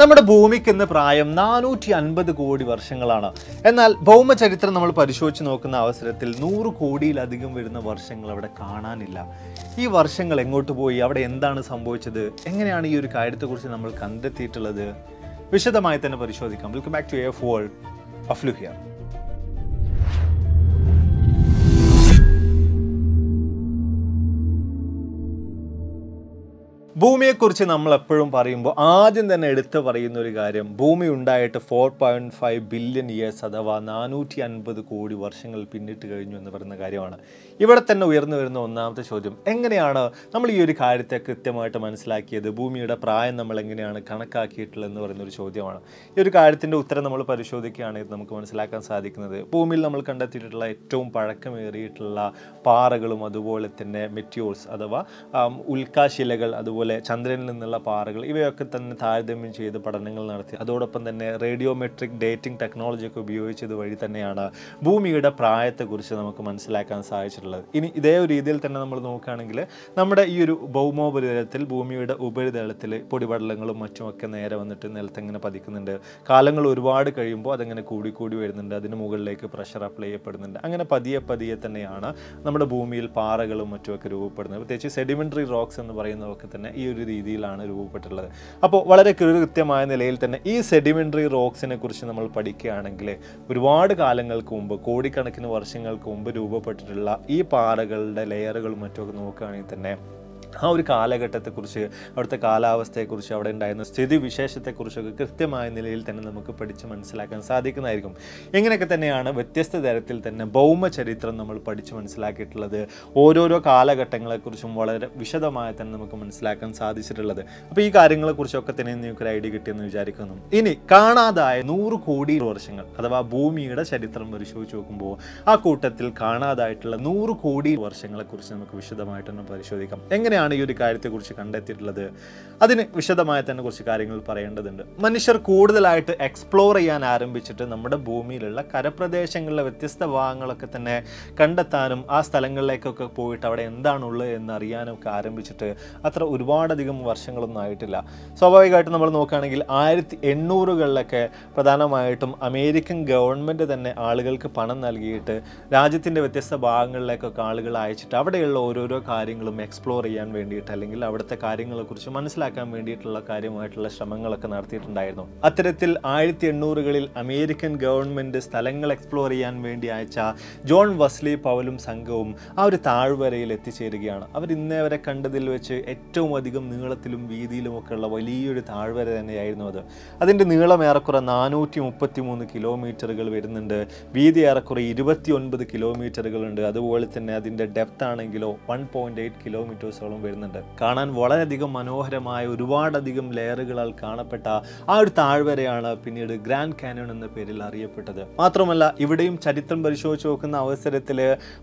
നമ്മുടെ ഭൂമിക്ക് ഇന്ന് പ്രായം നാനൂറ്റി അൻപത് കോടി വർഷങ്ങളാണ് എന്നാൽ ഭൗമചരിത്രം നമ്മൾ പരിശോധിച്ച് നോക്കുന്ന അവസരത്തിൽ നൂറ് കോടിയിലധികം വരുന്ന വർഷങ്ങൾ അവിടെ കാണാനില്ല ഈ വർഷങ്ങൾ എങ്ങോട്ട് പോയി അവിടെ എന്താണ് സംഭവിച്ചത് എങ്ങനെയാണ് ഈ ഒരു കാര്യത്തെക്കുറിച്ച് നമ്മൾ കണ്ടെത്തിയിട്ടുള്ളത് വിശദമായി തന്നെ പരിശോധിക്കാം വെൽക്കം ബാക്ക് ടു എ ഫോൾ അഫ്ലു ഹിയർ ഭൂമിയെക്കുറിച്ച് നമ്മൾ എപ്പോഴും പറയുമ്പോൾ ആദ്യം തന്നെ എടുത്തു പറയുന്ന ഒരു കാര്യം ഭൂമി ഉണ്ടായിട്ട് four point five billion years അഥവാ നാനൂറ്റി അൻപത് കോടി വർഷങ്ങൾ പിന്നിട്ട് കഴിഞ്ഞു എന്ന് പറയുന്ന കാര്യമാണ് ഇവിടെ തന്നെ ഉയർന്നു വരുന്ന ഒന്നാമത്തെ ചോദ്യം എങ്ങനെയാണ് നമ്മൾ ഈ ഒരു കാര്യത്തെ കൃത്യമായിട്ട് മനസ്സിലാക്കിയത് ഭൂമിയുടെ പ്രായം നമ്മൾ എങ്ങനെയാണ് കണക്കാക്കിയിട്ടുള്ളത് എന്ന് പറയുന്ന ഒരു ചോദ്യമാണ് ഈ ഒരു കാര്യത്തിൻ്റെ ഉത്തരം നമ്മൾ പരിശോധിക്കുകയാണെങ്കിൽ നമുക്ക് മനസ്സിലാക്കാൻ സാധിക്കുന്നത് ഭൂമിയിൽ നമ്മൾ കണ്ടെത്തിയിട്ടുള്ള ഏറ്റവും പഴക്കമേറിയിട്ടുള്ള പാറകളും അതുപോലെ തന്നെ മെറ്റ്യൂൾസ് അഥവാ ഉൽക്കാശിലകൾ അതുപോലെ അതുപോലെ ചന്ദ്രനിൽ നിന്നുള്ള പാറകൾ ഇവയൊക്കെ തന്നെ താരതമ്യം ചെയ്ത് പഠനങ്ങൾ നടത്തി അതോടൊപ്പം തന്നെ റേഡിയോമെട്രിക് ഡേറ്റിംഗ് ടെക്നോളജിയൊക്കെ ഉപയോഗിച്ചത് വഴി തന്നെയാണ് ഭൂമിയുടെ പ്രായത്തെക്കുറിച്ച് നമുക്ക് മനസ്സിലാക്കാൻ സാധിച്ചിട്ടുള്ളത് ഇനി ഇതേ ഒരു രീതിയിൽ തന്നെ നമ്മൾ നോക്കുകയാണെങ്കിൽ നമ്മുടെ ഈ ഒരു ഭൗമോപരിതലത്തിൽ ഭൂമിയുടെ ഉപരിതലത്തിൽ പൊടിപടലങ്ങളും മറ്റുമൊക്കെ നേരെ വന്നിട്ട് നിലത്തെങ്ങനെ പതിക്കുന്നുണ്ട് കാലങ്ങൾ ഒരുപാട് കഴിയുമ്പോൾ അതങ്ങനെ കൂടിക്കൂടി വരുന്നുണ്ട് അതിന് മുകളിലേക്ക് പ്രഷർ അപ്ലൈ ചെയ്യപ്പെടുന്നുണ്ട് അങ്ങനെ പതിയെ പതിയെ തന്നെയാണ് നമ്മുടെ ഭൂമിയിൽ പാറകളും മറ്റുമൊക്കെ രൂപപ്പെടുന്നത് പ്രത്യേകിച്ച് സെഡിമെൻ്ററി റോക്സ് എന്ന് പറയുന്നതൊക്കെ തന്നെ ഈ ഒരു രീതിയിലാണ് രൂപപ്പെട്ടിട്ടുള്ളത് അപ്പോൾ വളരെ കൃത്യമായ നിലയിൽ തന്നെ ഈ സെഡിമെൻ്ററി റോക്സിനെ കുറിച്ച് നമ്മൾ പഠിക്കുകയാണെങ്കിൽ ഒരുപാട് കാലങ്ങൾക്ക് മുമ്പ് കോടിക്കണക്കിന് വർഷങ്ങൾക്ക് മുമ്പ് രൂപപ്പെട്ടിട്ടുള്ള ഈ പാറകളുടെ ലെയറുകളും മറ്റുമൊക്കെ നോക്കുകയാണെങ്കിൽ തന്നെ ആ ഒരു കാലഘട്ടത്തെക്കുറിച്ച് അവിടുത്തെ കാലാവസ്ഥയെക്കുറിച്ച് അവിടെ ഉണ്ടായിരുന്ന സ്ഥിതി വിശേഷത്തെക്കുറിച്ചൊക്കെ കൃത്യമായ നിലയിൽ തന്നെ നമുക്ക് പഠിച്ച് മനസ്സിലാക്കാൻ സാധിക്കുന്നതായിരിക്കും ഇങ്ങനെയൊക്കെ തന്നെയാണ് വ്യത്യസ്ത തരത്തിൽ തന്നെ ഭൗമചരിത്രം നമ്മൾ പഠിച്ച് മനസ്സിലാക്കിയിട്ടുള്ളത് ഓരോരോ കാലഘട്ടങ്ങളെക്കുറിച്ചും വളരെ വിശദമായി തന്നെ നമുക്ക് മനസ്സിലാക്കാൻ സാധിച്ചിട്ടുള്ളത് അപ്പോൾ ഈ കാര്യങ്ങളെക്കുറിച്ചൊക്കെ തന്നെ നിങ്ങൾക്ക് ഒരു ഐഡിയ കിട്ടിയെന്ന് വിചാരിക്കുന്നു ഇനി കാണാതായ നൂറ് കോടി വർഷങ്ങൾ അഥവാ ഭൂമിയുടെ ചരിത്രം പരിശോധിച്ച് നോക്കുമ്പോൾ ആ കൂട്ടത്തിൽ കാണാതായിട്ടുള്ള നൂറ് കോടി വർഷങ്ങളെക്കുറിച്ച് നമുക്ക് വിശദമായിട്ടൊന്ന് തന്നെ പരിശോധിക്കാം എങ്ങനെയാണ് എന്താണ് ഈ ഒരു കാര്യത്തെക്കുറിച്ച് കണ്ടെത്തിയിട്ടുള്ളത് അതിന് വിശദമായി തന്നെ കുറച്ച് കാര്യങ്ങൾ പറയേണ്ടതുണ്ട് മനുഷ്യർ കൂടുതലായിട്ട് എക്സ്പ്ലോർ ചെയ്യാൻ ആരംഭിച്ചിട്ട് നമ്മുടെ ഭൂമിയിലുള്ള കരപ്രദേശങ്ങളിലെ വ്യത്യസ്ത ഭാഗങ്ങളൊക്കെ തന്നെ കണ്ടെത്താനും ആ സ്ഥലങ്ങളിലേക്കൊക്കെ പോയിട്ട് അവിടെ എന്താണുള്ളത് എന്ന് അറിയാനൊക്കെ ആരംഭിച്ചിട്ട് അത്ര ഒരുപാടധികം വർഷങ്ങളൊന്നും ആയിട്ടില്ല സ്വാഭാവികമായിട്ടും നമ്മൾ നോക്കുകയാണെങ്കിൽ ആയിരത്തി എണ്ണൂറുകളിലൊക്കെ പ്രധാനമായിട്ടും അമേരിക്കൻ ഗവൺമെൻറ് തന്നെ ആളുകൾക്ക് പണം നൽകിയിട്ട് രാജ്യത്തിൻ്റെ വ്യത്യസ്ത ഭാഗങ്ങളിലേക്കൊക്കെ ആളുകൾ അയച്ചിട്ട് അവിടെയുള്ള ഓരോരോ കാര്യങ്ങളും എക്സ്പ്ലോർ ചെയ്യാൻ വേണ്ടിയിട്ട് അല്ലെങ്കിൽ അവിടുത്തെ കാര്യങ്ങളെക്കുറിച്ച് മനസ്സിലാക്കാൻ വേണ്ടിയിട്ടുള്ള കാര്യമായിട്ടുള്ള ശ്രമങ്ങളൊക്കെ നടത്തിയിട്ടുണ്ടായിരുന്നു അത്തരത്തിൽ ആയിരത്തി എണ്ണൂറുകളിൽ അമേരിക്കൻ ഗവൺമെൻറ് സ്ഥലങ്ങൾ എക്സ്പ്ലോർ ചെയ്യാൻ വേണ്ടി അയച്ച ജോൺ വസ്ലി പവലും സംഘവും ആ ഒരു താഴ്വരയിൽ എത്തിച്ചേരുകയാണ് അവർ ഇന്നേ വരെ കണ്ടതിൽ വെച്ച് ഏറ്റവും അധികം നീളത്തിലും വീതിയിലുമൊക്കെ ഉള്ള വലിയൊരു താഴ്വര തന്നെയായിരുന്നു അത് അതിൻ്റെ നീളം ഏറെക്കുറെ നാനൂറ്റി മുപ്പത്തി മൂന്ന് കിലോമീറ്ററുകൾ വരുന്നുണ്ട് വീതി ഏറെക്കുറെ ഇരുപത്തി ഒൻപത് കിലോമീറ്ററുകളുണ്ട് അതുപോലെ തന്നെ അതിൻ്റെ ഡെപ്ത് ആണെങ്കിലോ വൺ പോയിൻറ്റ് എയ്റ്റ് കിലോമീറ്റേഴ്സോളം വരുന്നുണ്ട് കാണാൻ വളരെയധികം മനോഹരമായ ഒരുപാടധികം ലെയറുകളാൽ കാണപ്പെട്ട ആ ഒരു താഴ്വരയാണ് പിന്നീട് ഗ്രാൻഡ് കാനോൺ എന്ന പേരിൽ അറിയപ്പെട്ടത് മാത്രമല്ല ഇവിടെയും ചരിത്രം പരിശോധിച്ച് നോക്കുന്ന അവസരത്തിൽ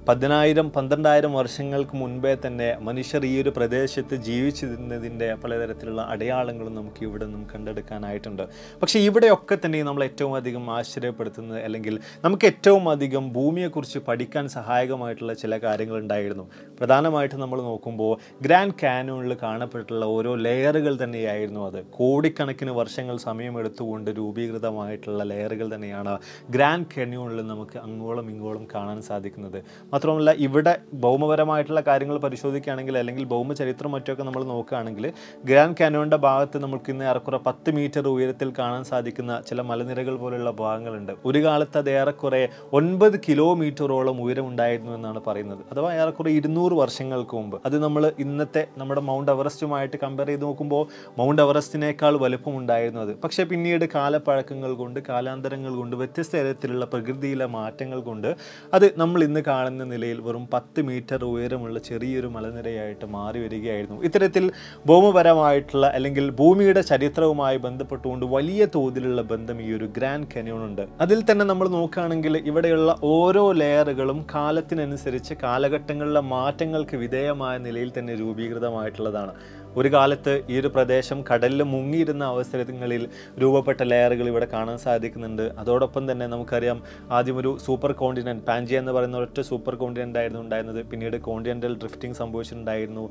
പതിനായിരം പന്ത്രണ്ടായിരം വർഷങ്ങൾക്ക് മുൻപേ തന്നെ മനുഷ്യർ ഈ ഒരു പ്രദേശത്ത് ജീവിച്ചിരുന്നതിൻ്റെ പലതരത്തിലുള്ള അടയാളങ്ങളും നമുക്ക് ഇവിടെ നിന്നും കണ്ടെടുക്കാനായിട്ടുണ്ട് പക്ഷേ ഇവിടെയൊക്കെ തന്നെ നമ്മൾ ഏറ്റവും അധികം ആശ്ചര്യപ്പെടുത്തുന്നത് അല്ലെങ്കിൽ നമുക്ക് ഏറ്റവും അധികം ഭൂമിയെക്കുറിച്ച് പഠിക്കാൻ സഹായകമായിട്ടുള്ള ചില കാര്യങ്ങൾ ഉണ്ടായിരുന്നു പ്രധാനമായിട്ട് നമ്മൾ നോക്കുമ്പോൾ ഗ്രാൻഡ് കാനോണിൽ കാണപ്പെട്ടിട്ടുള്ള ഓരോ ലെയറുകൾ തന്നെയായിരുന്നു അത് കോടിക്കണക്കിന് വർഷങ്ങൾ സമയമെടുത്തുകൊണ്ട് രൂപീകൃതമായിട്ടുള്ള ലെയറുകൾ തന്നെയാണ് ഗ്രാൻഡ് കാനോണിൽ നമുക്ക് അങ്ങോളം ഇങ്ങോളം കാണാൻ സാധിക്കുന്നത് മാത്രമല്ല ഇവിടെ ഭൗമപരമായിട്ടുള്ള കാര്യങ്ങൾ പരിശോധിക്കുകയാണെങ്കിൽ അല്ലെങ്കിൽ ഭൗമചരിത്രം മറ്റൊക്കെ നമ്മൾ നോക്കുകയാണെങ്കിൽ ഗ്രാൻഡ് കാനോണിൻ്റെ ഭാഗത്ത് നമുക്ക് ഇന്ന് ഏറെക്കുറെ പത്ത് മീറ്റർ ഉയരത്തിൽ കാണാൻ സാധിക്കുന്ന ചില മലനിരകൾ പോലുള്ള ഭാഗങ്ങളുണ്ട് ഒരു കാലത്ത് അത് ഏറെക്കുറെ ഒൻപത് കിലോമീറ്ററോളം ഉയരം ഉണ്ടായിരുന്നു എന്നാണ് പറയുന്നത് അഥവാ ഏറെക്കുറെ ഇരുന്നൂറ് വർഷങ്ങൾക്ക് മുമ്പ് അത് നമ്മൾ ഇന്ന് ഇന്നത്തെ നമ്മുടെ മൗണ്ട് എവറസ്റ്റുമായിട്ട് കമ്പയർ ചെയ്ത് നോക്കുമ്പോൾ മൗണ്ട് എവറസ്റ്റിനേക്കാൾ വലുപ്പമുണ്ടായിരുന്നു അത് പക്ഷേ പിന്നീട് കാലപ്പഴക്കങ്ങൾ കൊണ്ട് കാലാന്തരങ്ങൾ കൊണ്ട് വ്യത്യസ്ത തരത്തിലുള്ള പ്രകൃതിയിലെ മാറ്റങ്ങൾ കൊണ്ട് അത് നമ്മൾ ഇന്ന് കാണുന്ന നിലയിൽ വെറും പത്ത് മീറ്റർ ഉയരമുള്ള ചെറിയൊരു മലനിരയായിട്ട് മാറി വരികയായിരുന്നു ഇത്തരത്തിൽ ഭൗമപരമായിട്ടുള്ള അല്ലെങ്കിൽ ഭൂമിയുടെ ചരിത്രവുമായി ബന്ധപ്പെട്ടുകൊണ്ട് വലിയ തോതിലുള്ള ബന്ധം ഈ ഒരു ഗ്രാൻഡ് കനിയോൺ ഉണ്ട് അതിൽ തന്നെ നമ്മൾ നോക്കുകയാണെങ്കിൽ ഇവിടെയുള്ള ഓരോ ലെയറുകളും കാലത്തിനനുസരിച്ച് കാലഘട്ടങ്ങളിലെ മാറ്റങ്ങൾക്ക് വിധേയമായ നിലയിൽ തന്നെ രൂപീകൃതമായിട്ടുള്ളതാണ് ഒരു കാലത്ത് ഈ ഒരു പ്രദേശം കടലിൽ മുങ്ങിയിരുന്ന അവസരങ്ങളിൽ രൂപപ്പെട്ട ലെയറുകൾ ഇവിടെ കാണാൻ സാധിക്കുന്നുണ്ട് അതോടൊപ്പം തന്നെ നമുക്കറിയാം ആദ്യം ഒരു സൂപ്പർ കോണ്ടിനെൻറ്റ് പാഞ്ചിയ എന്ന് പറയുന്ന ഒറ്റ സൂപ്പർ കോണ്ടിനെൻ്റ് ആയിരുന്നു ഉണ്ടായിരുന്നത് പിന്നീട് കോണ്ടിനെൻ്റൽ ഡ്രിഫ്റ്റിംഗ് സംഭവിച്ചിട്ടുണ്ടായിരുന്നു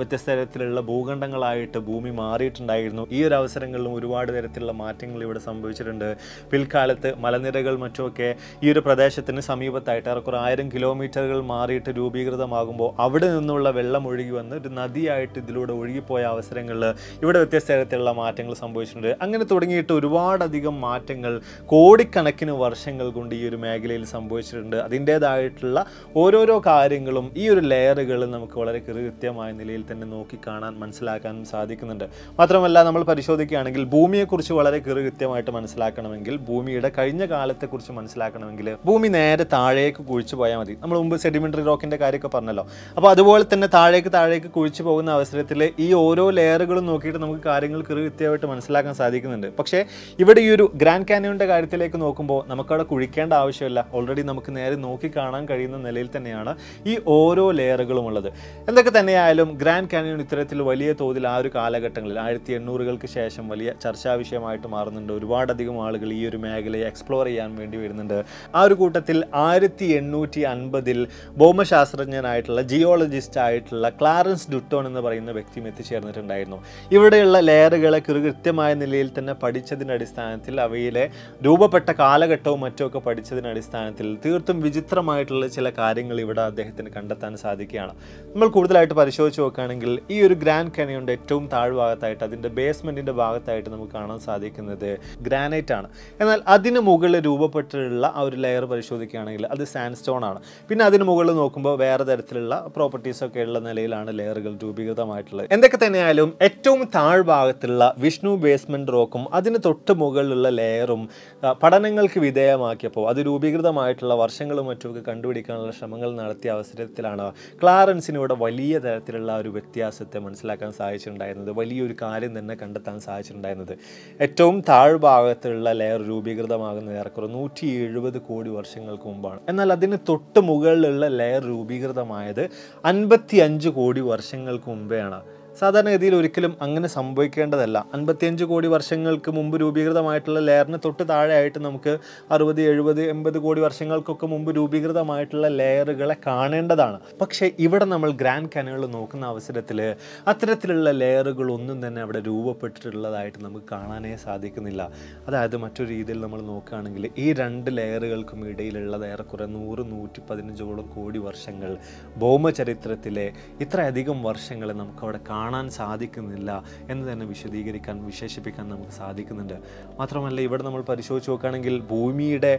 വ്യത്യസ്ത തരത്തിലുള്ള ഭൂഖണ്ഡങ്ങളായിട്ട് ഭൂമി മാറിയിട്ടുണ്ടായിരുന്നു ഈ ഒരു അവസരങ്ങളിലും ഒരുപാട് തരത്തിലുള്ള മാറ്റങ്ങൾ ഇവിടെ സംഭവിച്ചിട്ടുണ്ട് പിൽക്കാലത്ത് മലനിരകൾ മറ്റുമൊക്കെ ഈ ഒരു പ്രദേശത്തിന് സമീപത്തായിട്ട് ഏറെക്കുറെ ആയിരം കിലോമീറ്ററുകൾ മാറിയിട്ട് രൂപീകൃതമാകുമ്പോൾ അവിടെ നിന്നുള്ള വെള്ളം ഒഴുകി വന്ന് ഒരു നദിയായിട്ട് ഇതിലൂടെ ഒഴുകി പോയ അവസരങ്ങളിൽ ഇവിടെ വ്യത്യസ്ത തരത്തിലുള്ള മാറ്റങ്ങൾ സംഭവിച്ചിട്ടുണ്ട് അങ്ങനെ തുടങ്ങിയിട്ട് ഒരുപാടധികം മാറ്റങ്ങൾ കോടിക്കണക്കിന് വർഷങ്ങൾ കൊണ്ട് ഈ ഒരു മേഖലയിൽ സംഭവിച്ചിട്ടുണ്ട് അതിൻ്റേതായിട്ടുള്ള ഓരോരോ കാര്യങ്ങളും ഈ ഒരു ലെയറുകൾ നമുക്ക് വളരെ കൃത്യമായ നിലയിൽ തന്നെ നോക്കി കാണാൻ മനസ്സിലാക്കാനും സാധിക്കുന്നുണ്ട് മാത്രമല്ല നമ്മൾ പരിശോധിക്കുകയാണെങ്കിൽ ഭൂമിയെക്കുറിച്ച് വളരെ കൃത്യമായിട്ട് മനസ്സിലാക്കണമെങ്കിൽ ഭൂമിയുടെ കഴിഞ്ഞ കാലത്തെക്കുറിച്ച് മനസ്സിലാക്കണമെങ്കിൽ ഭൂമി നേരെ താഴേക്ക് കുഴിച്ചു പോയാൽ മതി നമ്മൾ മുമ്പ് സെഡിമെൻ്ററി റോക്കിൻ്റെ കാര്യമൊക്കെ പറഞ്ഞല്ലോ അപ്പോൾ അതുപോലെ തന്നെ താഴേക്ക് താഴേക്ക് കുഴിച്ചു പോകുന്ന അവസരത്തിൽ ഈ ഓരോ ലെയറുകളും നോക്കിയിട്ട് നമുക്ക് കാര്യങ്ങൾ കൃത്യമായിട്ട് മനസ്സിലാക്കാൻ സാധിക്കുന്നുണ്ട് പക്ഷേ ഇവിടെ ഈ ഒരു ഗ്രാൻഡ് കാനിയുടെ കാര്യത്തിലേക്ക് നോക്കുമ്പോൾ നമുക്കവിടെ കുഴിക്കേണ്ട ആവശ്യമില്ല ഓൾറെഡി നമുക്ക് നേരെ നോക്കി കാണാൻ കഴിയുന്ന നിലയിൽ തന്നെയാണ് ഈ ഓരോ ലെയറുകളും ഉള്ളത് എന്തൊക്കെ തന്നെയായാലും ഗ്രാൻഡ് കാനിയൻ ഇത്തരത്തിൽ വലിയ തോതിൽ ആ ഒരു കാലഘട്ടങ്ങളിൽ ആയിരത്തി എണ്ണൂറുകൾക്ക് ശേഷം വലിയ ചർച്ചാ വിഷയമായിട്ട് മാറുന്നുണ്ട് ഒരുപാടധികം ആളുകൾ ഈ ഒരു മേഖലയെ എക്സ്പ്ലോർ ചെയ്യാൻ വേണ്ടി വരുന്നുണ്ട് ആ ഒരു കൂട്ടത്തിൽ ആയിരത്തി എണ്ണൂറ്റി അൻപതിൽ ഭൗമശാസ്ത്രജ്ഞനായിട്ടുള്ള ജിയോളജിസ്റ്റ് ആയിട്ടുള്ള ക്ലാറൻസ് ഡുട്ടോൺ എന്ന് പറയുന്ന വ്യക്തിയും എത്തിച്ചേർന്നിട്ടുണ്ടായിരുന്നു ഇവിടെയുള്ള ലെയറുകളെ കൃത്യമായ നിലയിൽ തന്നെ പഠിച്ചതിൻ്റെ അടിസ്ഥാനത്തിൽ അവയിലെ രൂപപ്പെട്ട കാലഘട്ടവും മറ്റുമൊക്കെ പഠിച്ചതിൻ്റെ അടിസ്ഥാനത്തിൽ തീർത്തും വിചിത്രമായിട്ടുള്ള ചില കാര്യങ്ങൾ ഇവിടെ അദ്ദേഹത്തിന് കണ്ടെത്താൻ സാധിക്കുകയാണ് നമ്മൾ കൂടുതലായിട്ട് പരിശോധിച്ച് നോക്കുകയാണെങ്കിൽ ഈ ഒരു ഗ്രാൻഡ് കനിയുടെ ഏറ്റവും താഴ്ഭാഗത്തായിട്ട് അതിൻ്റെ ബേസ്മെൻറ്റിൻ്റെ ഭാഗത്തായിട്ട് നമുക്ക് കാണാൻ സാധിക്കുന്നത് ഗ്രാനൈറ്റ് ആണ് എന്നാൽ അതിന് മുകളിൽ രൂപപ്പെട്ടിട്ടുള്ള ആ ഒരു ലെയർ പരിശോധിക്കുകയാണെങ്കിൽ അത് സാൻഡ് സ്റ്റോൺ ആണ് പിന്നെ അതിന് മുകളിൽ നോക്കുമ്പോൾ വേറെ തരത്തിലുള്ള പ്രോപ്പർട്ടീസ് ഒക്കെ ഉള്ള നിലയിലാണ് ലെയറുകൾ രൂപീകൃതമായിട്ടുള്ളത് എന്തൊക്കെ ഇതൊക്കെ തന്നെയായാലും ഏറ്റവും താഴ്ഭാഗത്തുള്ള വിഷ്ണു ബേസ്മെൻറ്റ് റോക്കും അതിന് തൊട്ട് മുകളിലുള്ള ലെയറും പഠനങ്ങൾക്ക് വിധേയമാക്കിയപ്പോൾ അത് രൂപീകൃതമായിട്ടുള്ള വർഷങ്ങളും മറ്റുമൊക്കെ കണ്ടുപിടിക്കാനുള്ള ശ്രമങ്ങൾ നടത്തിയ അവസരത്തിലാണ് ക്ലാറൻസിന് ഇവിടെ വലിയ തരത്തിലുള്ള ഒരു വ്യത്യാസത്തെ മനസ്സിലാക്കാൻ സാധിച്ചിട്ടുണ്ടായിരുന്നത് വലിയൊരു കാര്യം തന്നെ കണ്ടെത്താൻ സാധിച്ചിട്ടുണ്ടായിരുന്നത് ഏറ്റവും താഴ്ഭാഗത്തുള്ള ലെയർ രൂപീകൃതമാകുന്ന ഏറെക്കുറെ നൂറ്റി എഴുപത് കോടി വർഷങ്ങൾക്ക് മുമ്പാണ് എന്നാൽ അതിന് തൊട്ട് മുകളിലുള്ള ലെയർ രൂപീകൃതമായത് അൻപത്തി അഞ്ച് കോടി വർഷങ്ങൾക്ക് മുമ്പേയാണ് സാധാരണഗതിയിൽ ഒരിക്കലും അങ്ങനെ സംഭവിക്കേണ്ടതല്ല അൻപത്തിയഞ്ച് കോടി വർഷങ്ങൾക്ക് മുമ്പ് രൂപീകൃതമായിട്ടുള്ള ലെയറിന് തൊട്ട് താഴെയായിട്ട് നമുക്ക് അറുപത് എഴുപത് എൺപത് കോടി വർഷങ്ങൾക്കൊക്കെ മുമ്പ് രൂപീകൃതമായിട്ടുള്ള ലെയറുകളെ കാണേണ്ടതാണ് പക്ഷേ ഇവിടെ നമ്മൾ ഗ്രാൻഡ് കനകൾ നോക്കുന്ന അവസരത്തിൽ അത്തരത്തിലുള്ള ലെയറുകൾ ഒന്നും തന്നെ അവിടെ രൂപപ്പെട്ടിട്ടുള്ളതായിട്ട് നമുക്ക് കാണാനേ സാധിക്കുന്നില്ല അതായത് മറ്റൊരു രീതിയിൽ നമ്മൾ നോക്കുകയാണെങ്കിൽ ഈ രണ്ട് ലെയറുകൾക്കും ഇടയിലുള്ളത് ഏറെക്കുറെ നൂറ് നൂറ്റി പതിനഞ്ചോളം കോടി വർഷങ്ങൾ ഭൗമചരിത്രത്തിലെ ഇത്രയധികം വർഷങ്ങൾ നമുക്കവിടെ കാണാൻ കാണാൻ സാധിക്കുന്നില്ല എന്ന് തന്നെ വിശദീകരിക്കാൻ വിശേഷിപ്പിക്കാൻ നമുക്ക് സാധിക്കുന്നുണ്ട് മാത്രമല്ല ഇവിടെ നമ്മൾ പരിശോധിച്ച് നോക്കുകയാണെങ്കിൽ ഭൂമിയുടെ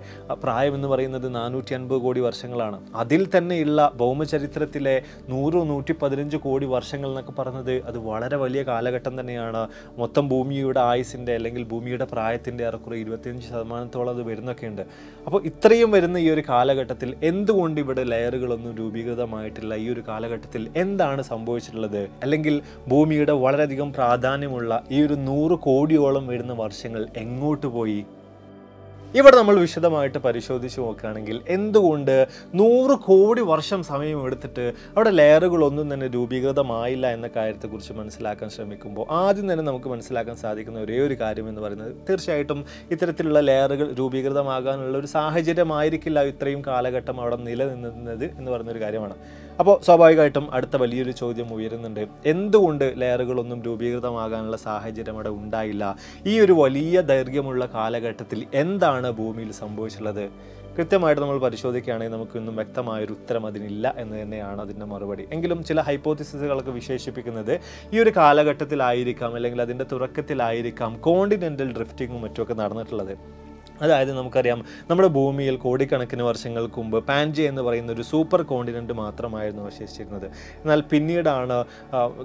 പ്രായം എന്ന് പറയുന്നത് നാനൂറ്റി അൻപത് കോടി വർഷങ്ങളാണ് അതിൽ തന്നെയുള്ള ഭൗമചരിത്രത്തിലെ നൂറ് നൂറ്റി പതിനഞ്ച് കോടി വർഷങ്ങൾ എന്നൊക്കെ പറഞ്ഞത് അത് വളരെ വലിയ കാലഘട്ടം തന്നെയാണ് മൊത്തം ഭൂമിയുടെ ആയുസിൻ്റെ അല്ലെങ്കിൽ ഭൂമിയുടെ പ്രായത്തിൻ്റെ ഏറെക്കുറെ ഇരുപത്തിയഞ്ച് ശതമാനത്തോളം അത് വരുന്നൊക്കെ ഉണ്ട് അപ്പോൾ ഇത്രയും വരുന്ന ഈ ഒരു കാലഘട്ടത്തിൽ എന്തുകൊണ്ട് ഇവിടെ ലെയറുകളൊന്നും രൂപീകൃതമായിട്ടില്ല ഈ ഒരു കാലഘട്ടത്തിൽ എന്താണ് സംഭവിച്ചിട്ടുള്ളത് അല്ലെങ്കിൽ ഭൂമിയുടെ വളരെയധികം പ്രാധാന്യമുള്ള ഈ ഒരു നൂറ് കോടിയോളം വരുന്ന വർഷങ്ങൾ എങ്ങോട്ട് പോയി ഇവിടെ നമ്മൾ വിശദമായിട്ട് പരിശോധിച്ച് നോക്കുകയാണെങ്കിൽ എന്തുകൊണ്ട് നൂറ് കോടി വർഷം സമയം എടുത്തിട്ട് അവിടെ ലെയറുകളൊന്നും തന്നെ രൂപീകൃതമായില്ല എന്ന കാര്യത്തെക്കുറിച്ച് മനസ്സിലാക്കാൻ ശ്രമിക്കുമ്പോൾ ആദ്യം തന്നെ നമുക്ക് മനസ്സിലാക്കാൻ സാധിക്കുന്ന ഒരേ ഒരു കാര്യം എന്ന് പറയുന്നത് തീർച്ചയായിട്ടും ഇത്തരത്തിലുള്ള ലെയറുകൾ രൂപീകൃതമാകാനുള്ള ഒരു സാഹചര്യമായിരിക്കില്ല ഇത്രയും കാലഘട്ടം അവിടെ നിലനിന്നത് എന്ന് പറയുന്ന ഒരു കാര്യമാണ് അപ്പോൾ സ്വാഭാവികമായിട്ടും അടുത്ത വലിയൊരു ചോദ്യം ഉയരുന്നുണ്ട് എന്തുകൊണ്ട് ലെയറുകളൊന്നും രൂപീകൃതമാകാനുള്ള സാഹചര്യം അവിടെ ഉണ്ടായില്ല ഈ ഒരു വലിയ ദൈർഘ്യമുള്ള കാലഘട്ടത്തിൽ എന്താണ് ഭൂമിയിൽ സംഭവിച്ചിട്ടുള്ളത് കൃത്യമായിട്ട് നമ്മൾ പരിശോധിക്കുകയാണെങ്കിൽ നമുക്ക് ഇന്നും വ്യക്തമായൊരു ഉത്തരം അതിനില്ല എന്ന് തന്നെയാണ് അതിൻ്റെ മറുപടി എങ്കിലും ചില ഹൈപ്പോത്തിസിസുകളൊക്കെ വിശേഷിപ്പിക്കുന്നത് ഈ ഒരു കാലഘട്ടത്തിലായിരിക്കാം അല്ലെങ്കിൽ അതിൻ്റെ തുടക്കത്തിലായിരിക്കാം കോണ്ടിനെൻ്റൽ ഡ്രിഫ്റ്റിങ്ങും മറ്റുമൊക്കെ നടന്നിട്ടുള്ളത് അതായത് നമുക്കറിയാം നമ്മുടെ ഭൂമിയിൽ കോടിക്കണക്കിന് വർഷങ്ങൾക്ക് മുമ്പ് പാൻജി എന്ന് പറയുന്ന ഒരു സൂപ്പർ കോണ്ടിനെൻറ്റ് മാത്രമായിരുന്നു അവശേഷിച്ചിരുന്നത് എന്നാൽ പിന്നീടാണ്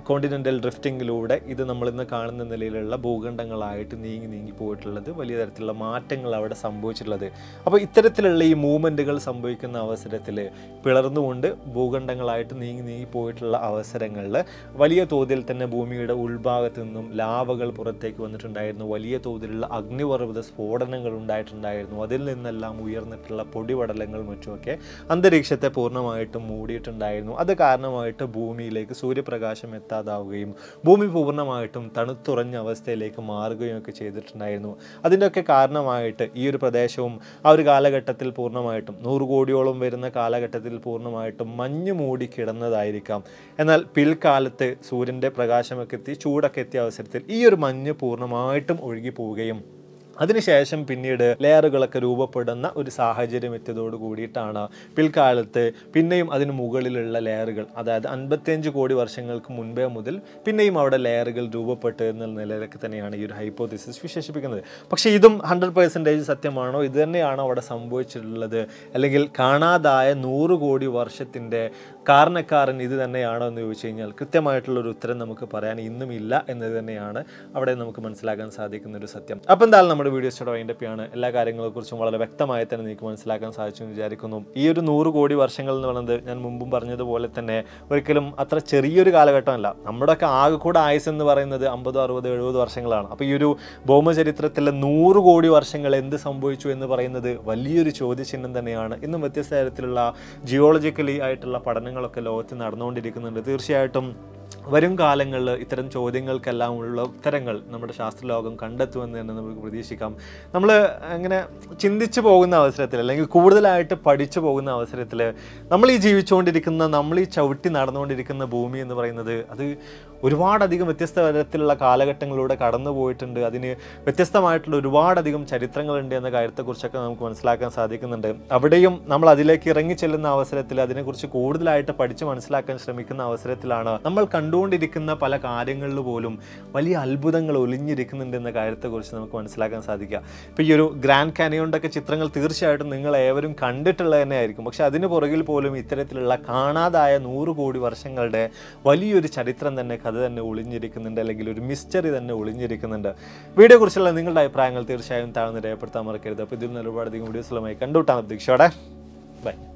കോണ്ടിനെൻ്റൽ ഡ്രിഫ്റ്റിങ്ങിലൂടെ ഇത് നമ്മളിന്ന് കാണുന്ന നിലയിലുള്ള ഭൂഖണ്ഡങ്ങളായിട്ട് നീങ്ങി നീങ്ങി പോയിട്ടുള്ളത് വലിയ തരത്തിലുള്ള മാറ്റങ്ങൾ അവിടെ സംഭവിച്ചിട്ടുള്ളത് അപ്പോൾ ഇത്തരത്തിലുള്ള ഈ മൂവ്മെൻറ്റുകൾ സംഭവിക്കുന്ന അവസരത്തിൽ പിളർന്നുകൊണ്ട് ഭൂഖണ്ഡങ്ങളായിട്ട് നീങ്ങി നീങ്ങി പോയിട്ടുള്ള അവസരങ്ങളിൽ വലിയ തോതിൽ തന്നെ ഭൂമിയുടെ ഉൾഭാഗത്തു നിന്നും ലാവകൾ പുറത്തേക്ക് വന്നിട്ടുണ്ടായിരുന്നു വലിയ തോതിലുള്ള അഗ്നിപർവ്വത സ്ഫോടനങ്ങൾ ഉണ്ടായിട്ടുണ്ട് ഉണ്ടായിട്ടുണ്ടായിരുന്നു അതിൽ നിന്നെല്ലാം ഉയർന്നിട്ടുള്ള പൊടിപടലങ്ങൾ മറ്റുമൊക്കെ അന്തരീക്ഷത്തെ പൂർണ്ണമായിട്ടും മൂടിയിട്ടുണ്ടായിരുന്നു അത് കാരണമായിട്ട് ഭൂമിയിലേക്ക് സൂര്യപ്രകാശം എത്താതാവുകയും ഭൂമി പൂർണ്ണമായിട്ടും തണുത്തുറഞ്ഞ അവസ്ഥയിലേക്ക് മാറുകയും ഒക്കെ ചെയ്തിട്ടുണ്ടായിരുന്നു അതിൻ്റെയൊക്കെ കാരണമായിട്ട് ഈ ഒരു പ്രദേശവും ആ ഒരു കാലഘട്ടത്തിൽ പൂർണ്ണമായിട്ടും നൂറ് കോടിയോളം വരുന്ന കാലഘട്ടത്തിൽ പൂർണ്ണമായിട്ടും മഞ്ഞ് മൂടി കിടന്നതായിരിക്കാം എന്നാൽ പിൽക്കാലത്ത് സൂര്യൻ്റെ പ്രകാശമൊക്കെ എത്തി ചൂടൊക്കെ എത്തിയ അവസരത്തിൽ ഈ ഒരു മഞ്ഞ് പൂർണ്ണമായിട്ടും ഒഴുകി പോവുകയും അതിനുശേഷം പിന്നീട് ലെയറുകളൊക്കെ രൂപപ്പെടുന്ന ഒരു സാഹചര്യം എത്തിയതോട് കൂടിയിട്ടാണ് പിൽക്കാലത്ത് പിന്നെയും അതിന് മുകളിലുള്ള ലെയറുകൾ അതായത് അൻപത്തിയഞ്ച് കോടി വർഷങ്ങൾക്ക് മുൻപേ മുതൽ പിന്നെയും അവിടെ ലെയറുകൾ രൂപപ്പെട്ടു എന്ന നിലയിലൊക്കെ തന്നെയാണ് ഈ ഒരു ഹൈപ്പോതിസിസ് വിശേഷിപ്പിക്കുന്നത് പക്ഷേ ഇതും ഹൺഡ്രഡ് പെർസെൻറ്റേജ് സത്യമാണോ ഇത് തന്നെയാണോ അവിടെ സംഭവിച്ചിട്ടുള്ളത് അല്ലെങ്കിൽ കാണാതായ നൂറ് കോടി വർഷത്തിൻ്റെ കാരണക്കാരൻ ഇത് തന്നെയാണോ എന്ന് ചോദിച്ചു കഴിഞ്ഞാൽ കൃത്യമായിട്ടുള്ളൊരു ഉത്തരം നമുക്ക് പറയാൻ ഇന്നും ഇല്ല എന്നത് തന്നെയാണ് അവിടെ നമുക്ക് മനസ്സിലാക്കാൻ സാധിക്കുന്ന ഒരു സത്യം അപ്പോൾ എന്തായാലും നമ്മൾ ഒരുപാട് വീഡിയോസോടെ അതിൻ്റെയാണ് എല്ലാ കാര്യങ്ങളെക്കുറിച്ചും വളരെ വ്യക്തമായി തന്നെ നിങ്ങൾക്ക് മനസ്സിലാക്കാൻ സാധിച്ചു എന്ന് വിചാരിക്കുന്നു ഈ ഒരു നൂറ് കോടി വർഷങ്ങൾ എന്ന് പറയുന്നത് ഞാൻ മുമ്പും പറഞ്ഞതുപോലെ തന്നെ ഒരിക്കലും അത്ര ചെറിയൊരു കാലഘട്ടമല്ല ഒക്കെ ആകെ കൂടെ ആയുസ് എന്ന് പറയുന്നത് അമ്പതോ അറുപതോ എഴുപത് വർഷങ്ങളാണ് അപ്പോൾ ഈ ഒരു ഭൗമചരിത്രത്തിലെ നൂറ് കോടി വർഷങ്ങൾ എന്ത് സംഭവിച്ചു എന്ന് പറയുന്നത് വലിയൊരു ചോദ്യചിഹ്നം തന്നെയാണ് ഇന്നും വ്യത്യസ്ത തരത്തിലുള്ള ജിയോളജിക്കലി ആയിട്ടുള്ള പഠനങ്ങളൊക്കെ ലോകത്ത് നടന്നുകൊണ്ടിരിക്കുന്നുണ്ട് തീർച്ചയായിട്ടും വരും കാലങ്ങളിൽ ഇത്തരം ചോദ്യങ്ങൾക്കെല്ലാം ഉള്ള ഉത്തരങ്ങൾ നമ്മുടെ ശാസ്ത്രലോകം കണ്ടെത്തുമെന്ന് തന്നെ നമുക്ക് പ്രതീക്ഷിക്കാം നമ്മൾ അങ്ങനെ ചിന്തിച്ചു പോകുന്ന അവസരത്തിൽ അല്ലെങ്കിൽ കൂടുതലായിട്ട് പഠിച്ചു പോകുന്ന അവസരത്തിൽ നമ്മൾ ഈ ജീവിച്ചുകൊണ്ടിരിക്കുന്ന നമ്മൾ ഈ ചവിട്ടി നടന്നുകൊണ്ടിരിക്കുന്ന ഭൂമി എന്ന് പറയുന്നത് അത് ഒരുപാടധികം വ്യത്യസ്ത തരത്തിലുള്ള കാലഘട്ടങ്ങളിലൂടെ കടന്നു പോയിട്ടുണ്ട് അതിന് വ്യത്യസ്തമായിട്ടുള്ള ഒരുപാടധികം ചരിത്രങ്ങളുണ്ട് എന്ന കാര്യത്തെക്കുറിച്ചൊക്കെ നമുക്ക് മനസ്സിലാക്കാൻ സാധിക്കുന്നുണ്ട് അവിടെയും നമ്മൾ അതിലേക്ക് ഇറങ്ങി ചെല്ലുന്ന അവസരത്തിൽ അതിനെക്കുറിച്ച് കൂടുതലായിട്ട് പഠിച്ച് മനസ്സിലാക്കാൻ ശ്രമിക്കുന്ന അവസരത്തിലാണ് നമ്മൾ കണ്ടു കണ്ടുകൊണ്ടിരിക്കുന്ന പല കാര്യങ്ങളിൽ പോലും വലിയ അത്ഭുതങ്ങൾ ഒളിഞ്ഞിരിക്കുന്നുണ്ട് എന്ന കാര്യത്തെക്കുറിച്ച് നമുക്ക് മനസ്സിലാക്കാൻ സാധിക്കുക ഇപ്പോൾ ഈ ഒരു ഗ്രാൻഡ് കാനിയോണിൻ്റെ ഒക്കെ ചിത്രങ്ങൾ തീർച്ചയായിട്ടും നിങ്ങൾ ഏവരും കണ്ടിട്ടുള്ളത് തന്നെ ആയിരിക്കും പക്ഷെ അതിന് പുറകിൽ പോലും ഇത്തരത്തിലുള്ള കാണാതായ നൂറ് കോടി വർഷങ്ങളുടെ വലിയൊരു ചരിത്രം തന്നെ കഥ തന്നെ ഒളിഞ്ഞിരിക്കുന്നുണ്ട് അല്ലെങ്കിൽ ഒരു മിസ്റ്ററി തന്നെ ഒളിഞ്ഞിരിക്കുന്നുണ്ട് കുറിച്ചുള്ള നിങ്ങളുടെ അഭിപ്രായങ്ങൾ തീർച്ചയായും താഴ്ന്ന് രേഖപ്പെടുത്താൻ മറക്കരുത് അപ്പോൾ ഇതിൽ നിന്ന് ഒരുപാട് അധികം വീഡിയോസുമായി കണ്ടുകൂട്ടാൻ പ്രതീക്ഷയോടെ ബൈ